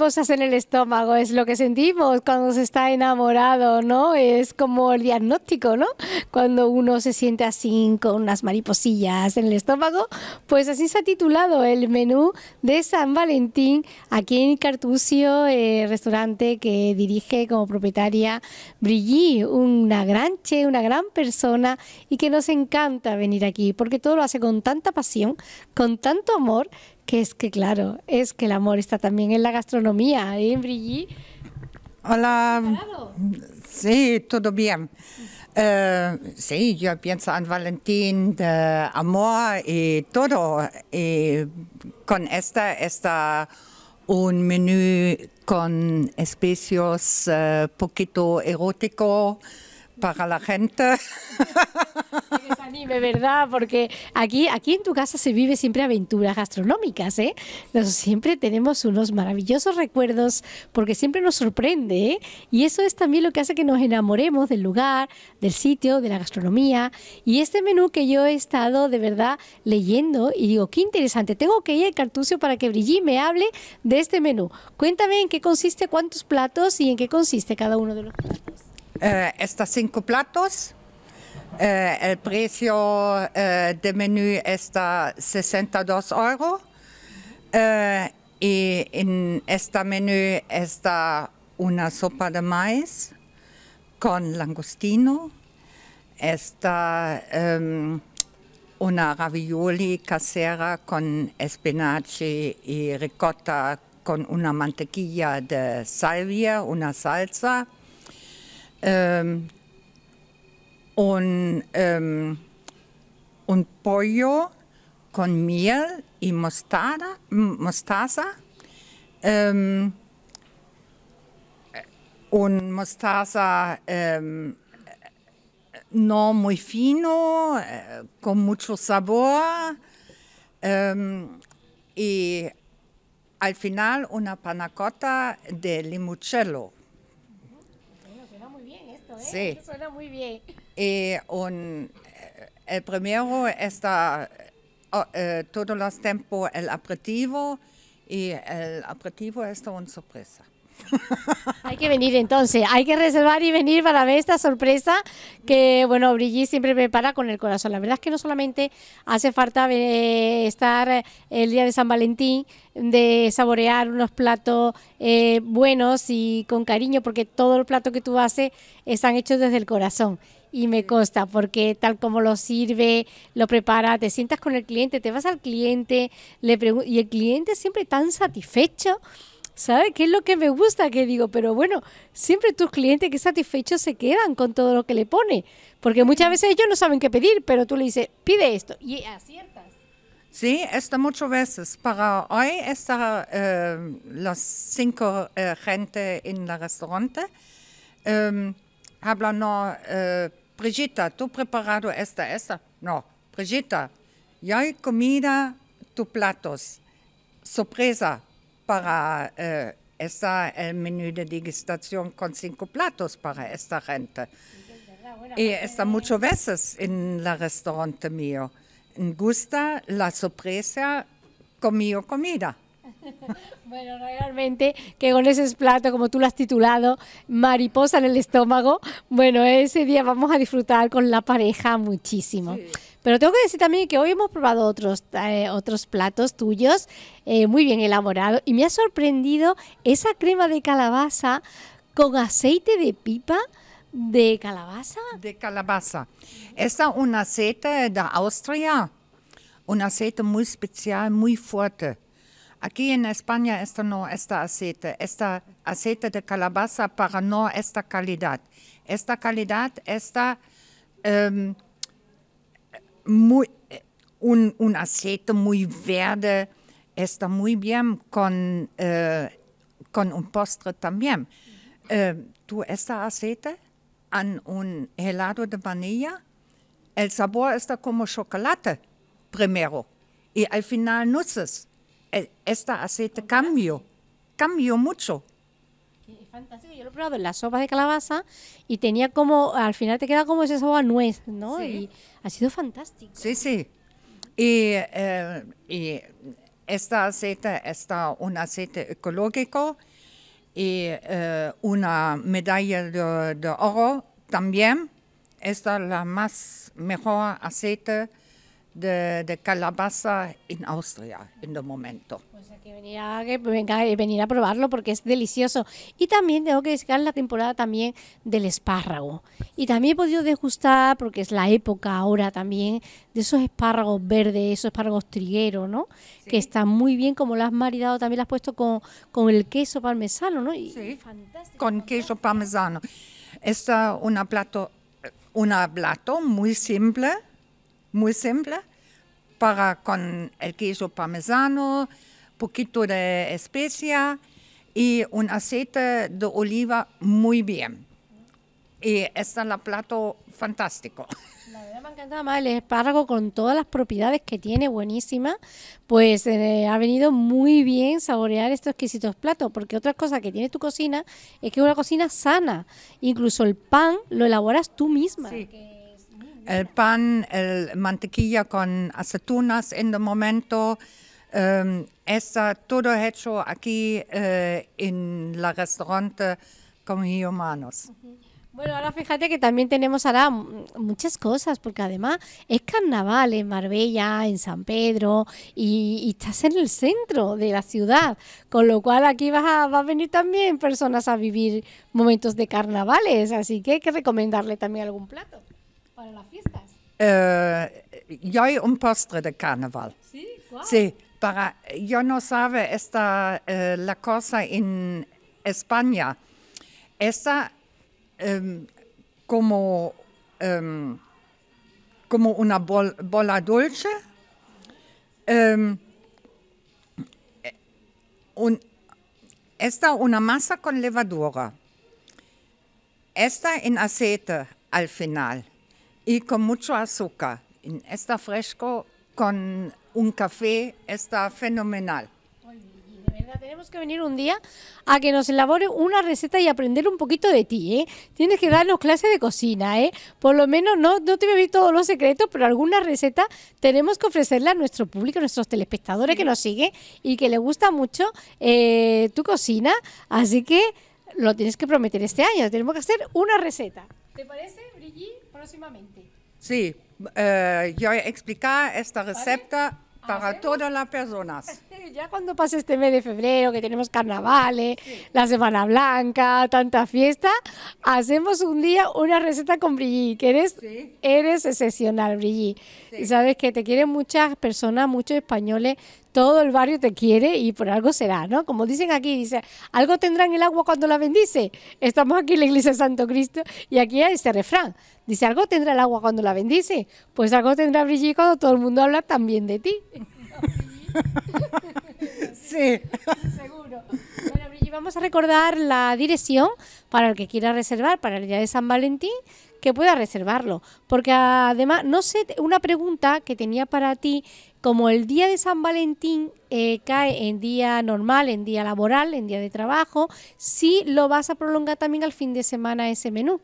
mariposas en el estómago es lo que sentimos cuando se está enamorado, ¿no? Es como el diagnóstico, ¿no? Cuando uno se siente así con unas mariposillas en el estómago, pues así se ha titulado el menú de San Valentín aquí en Cartucio, eh, restaurante que dirige como propietaria Brigitte, una gran che, una gran persona y que nos encanta venir aquí porque todo lo hace con tanta pasión, con tanto amor que es que, claro, es que el amor está también en la gastronomía, ¿eh, Brigitte? Hola. Sí, todo bien. Eh, sí, yo pienso en Valentín, de amor y todo. Y con esta está un menú con especios eh, poquito erótico para la gente. Es anime, ¿verdad? Porque aquí, aquí en tu casa se vive siempre aventuras gastronómicas, ¿eh? Nos, siempre tenemos unos maravillosos recuerdos porque siempre nos sorprende, ¿eh? Y eso es también lo que hace que nos enamoremos del lugar, del sitio, de la gastronomía. Y este menú que yo he estado de verdad leyendo y digo, qué interesante, tengo que ir al Cartucio para que Brigitte me hable de este menú. Cuéntame en qué consiste, cuántos platos y en qué consiste cada uno de los platos. Estos eh, estas cinco platos eh, el precio del eh, de menú está 62 euros eh, y en este menú está una sopa de maíz con langostino, está em, una ravioli casera con espinache y ricotta con una mantequilla de salvia, una salsa. Em, un, em, un pollo con miel y mostaza, um, un mostaza em, no muy fino, eh, con mucho sabor, y al final una panacota de limoncello. suena muy bien esto, ¿eh? Sí. suena muy bien. Y eh, eh, el primero está todos oh, eh, todo el tiempo el aperitivo y el aperitivo es una sorpresa. hay que venir entonces, hay que reservar y venir para ver esta sorpresa que, bueno, Brigitte siempre prepara con el corazón. La verdad es que no solamente hace falta estar el día de San Valentín, de saborear unos platos buenos y con cariño, porque todo el plato que tú haces están hechos desde el corazón y me consta, porque tal como lo sirve, lo prepara, te sientas con el cliente, te vas al cliente, le y el cliente siempre tan satisfecho. ¿Sabes qué es lo que me gusta? Que digo, pero bueno, siempre tus clientes que satisfechos se quedan con todo lo que le pone, porque muchas veces ellos no saben qué pedir, pero tú le dices, pide esto y aciertas. Sí, está muchas veces. Para hoy están eh, las cinco eh, gente en el restaurante. Em, habla, no, øh, Brigitte, ¿tú preparado esta, esta? No, Brigitte, yo hay comida, tus platos, sorpresa para øh, esta, el er menú de degustación con cinco platos para esta gente. Y está muchas veces en el restaurante mío. Gusta la sorpresa con comida. Bueno, realmente que con ese plato, como tú lo has titulado, mariposa en el estómago, bueno, ese día vamos a disfrutar con la pareja muchísimo. Pero tengo que decir también que hoy hemos probado otros, eh, otros platos tuyos, eh, muy bien elaborados, y me ha sorprendido esa crema de calabaza con aceite de pipa. ¿De calabaza? De calabaza. Esta es un aceite de Austria, un aceite muy especial, muy fuerte Aquí en España esto no esta aceite, está aceite de calabaza para no esta calidad. Esta calidad está em, un, aceite muy verde, está muy bien con, eh, con un postre también. Eh, tú este aceite en un helado de vainilla, el sabor está como chocolate primero y al final nueces. Eh, esta aceite cambio cambió mucho. fantástico, yo lo he probado en las sopas de calabaza y tenía como, al final te queda como esa sopa nuez, ¿no? Y ha sido fantástico. Sí, sí. Y, eh, y este aceite está un aceite ecológico y eh, una medalla de, de, oro también. Esta es la más mejor aceite de, calabaza en Austria en el momento. O pues que venir a, venga, eh, venir a probarlo porque es delicioso. Y también tengo que es la temporada también del espárrago. Y también he podido degustar, porque es la época ahora también, de esos espárragos verdes, esos espárragos trigueros, ¿no? Que están muy bien, como las has maridado, también las has puesto con, con el queso parmesano, ¿no? sí, fantástico, con queso parmesano. Es eh, un plato, una plato muy simple muy simple, para con el queso parmesano, poquito de especia y un aceite de oliva muy bien. Y está es plato fantástico. La verdad me encanta más el espárrago con todas las propiedades que tiene, buenísima. Pues eh, ha venido muy bien saborear estos exquisitos platos, porque otra cosa que tiene tu cocina es que es una cocina sana. Incluso el pan lo elaboras tú misma. Sí el pan, el mantequilla con aceitunas en el momento. Em, está todo hecho aquí eh, en la restaurante con humanos. Bueno, ahora fíjate que también tenemos ahora muchas cosas, porque además es carnaval en Marbella, en San Pedro, y, estás en el centro de la ciudad, con lo cual aquí vas a venir también personas a vivir momentos de carnavales, así que hay que recomendarle también algún plato. Eh, yo las un postre de carnaval. Sí, claro. Sí, para, yo no sabe esta eh, la cosa en España. Esta em, como, em, como una bola dulce. Um, un, esta una masa con levadura. Esta en aceite al final y con mucho azúcar. Está fresco, con un café, está fenomenal. De verdad, tenemos que venir un día a que nos elabore una receta y aprender un poquito de ti, ¿eh? Tienes que darnos clases de cocina, ¿eh? Por lo menos no, no te voy a ver todos los secretos, pero alguna receta tenemos que ofrecerla a nuestro público, a nuestros telespectadores que nos siguen y que les gusta mucho eh, tu cocina. Así que lo tienes que prometer este año, tenemos que hacer una receta. ¿Te parece? próximamente. Sí, eh, yo voy explicar esta receta para todas las personas. ya cuando pase este mes de febrero, que tenemos carnavales, la Semana Blanca, tanta fiesta, hacemos un día una receta con Brigitte, que eres, eres excepcional, Brigitte. Y sabes que te quieren muchas personas, muchos españoles, todo el barrio te quiere y por algo será, ¿no? Como dicen aquí, dice, algo tendrán el agua cuando la bendice. Estamos aquí en la iglesia de Santo Cristo y aquí hay este refrán. Dice, algo tendrá el agua cuando la bendice. Pues algo tendrá Brigitte cuando todo el mundo habla también de ti. sí. Seguro. Bueno, Brigitte, vamos a recordar la dirección para el que quiera reservar para el día de San Valentín que pueda reservarlo. Porque además, no sé, una pregunta que tenía para ti como el día de San Valentín eh, cae en día normal, en día laboral, en día de trabajo, sí lo vas a prolongar también al fin de semana ese menú.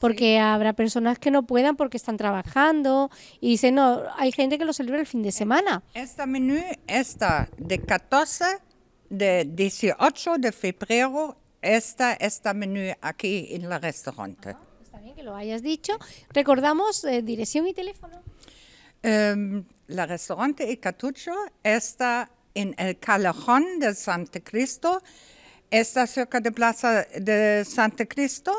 Porque habrá personas que no puedan porque están trabajando y dicen, no, hay gente que lo celebra el fin de e-, semana. Este menú está de 14, de 18 de febrero, está este menú aquí en el restaurante. está bien que lo hayas dicho. Recordamos eh, dirección y teléfono. Em, la restaurante El está en el callejón de Santo Cristo, está cerca de Plaza de Santo Cristo.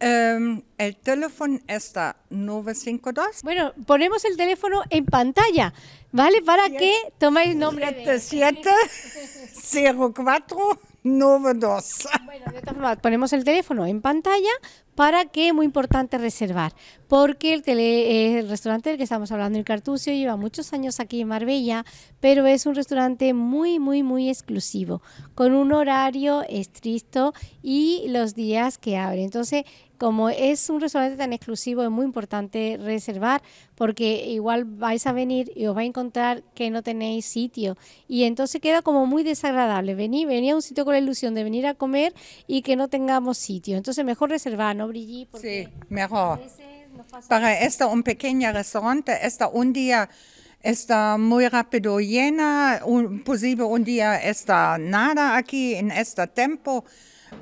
Em, el teléfono está 952. Bueno, ponemos el teléfono en pantalla, ¿vale? Para que tomáis nombre. 7704. novedosa. Bueno, de todas formas, ponemos el teléfono en pantalla para que, muy importante, reservar, porque el, tele, eh, el restaurante del que estamos hablando, el Cartucio, lleva muchos años aquí en Marbella, pero es un restaurante muy, muy, muy exclusivo, con un horario estricto y los días que abre. Entonces, como es un restaurante tan exclusivo, es muy importante reservar porque igual vais a venir y os va a encontrar que no tenéis sitio. Y entonces queda como muy desagradable. Vení, venía a un sitio con la ilusión de venir a comer y que no tengamos sitio. Entonces mejor reservar, ¿no, Brigitte? sí, mejor. Para este un pequeño restaurante, está un día está muy rápido llena, un, posible un día está nada aquí en este tiempo.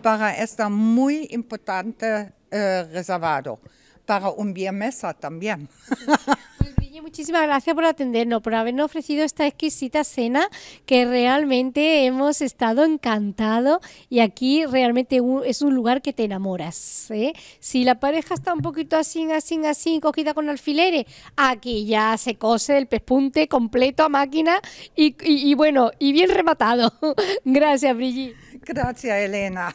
Para esta muy importante eh, reservado para un bien mesa también. Pues, muchísimas gracias por atendernos, por habernos ofrecido esta exquisita cena que realmente hemos estado encantado y aquí realmente es un lugar que te enamoras. ¿eh? Si la pareja está un poquito así, así, así, cogida con alfileres, aquí ya se cose el pespunte completo a máquina y, bueno, y bien rematado. gracias, Brigitte. Gracias, Elena.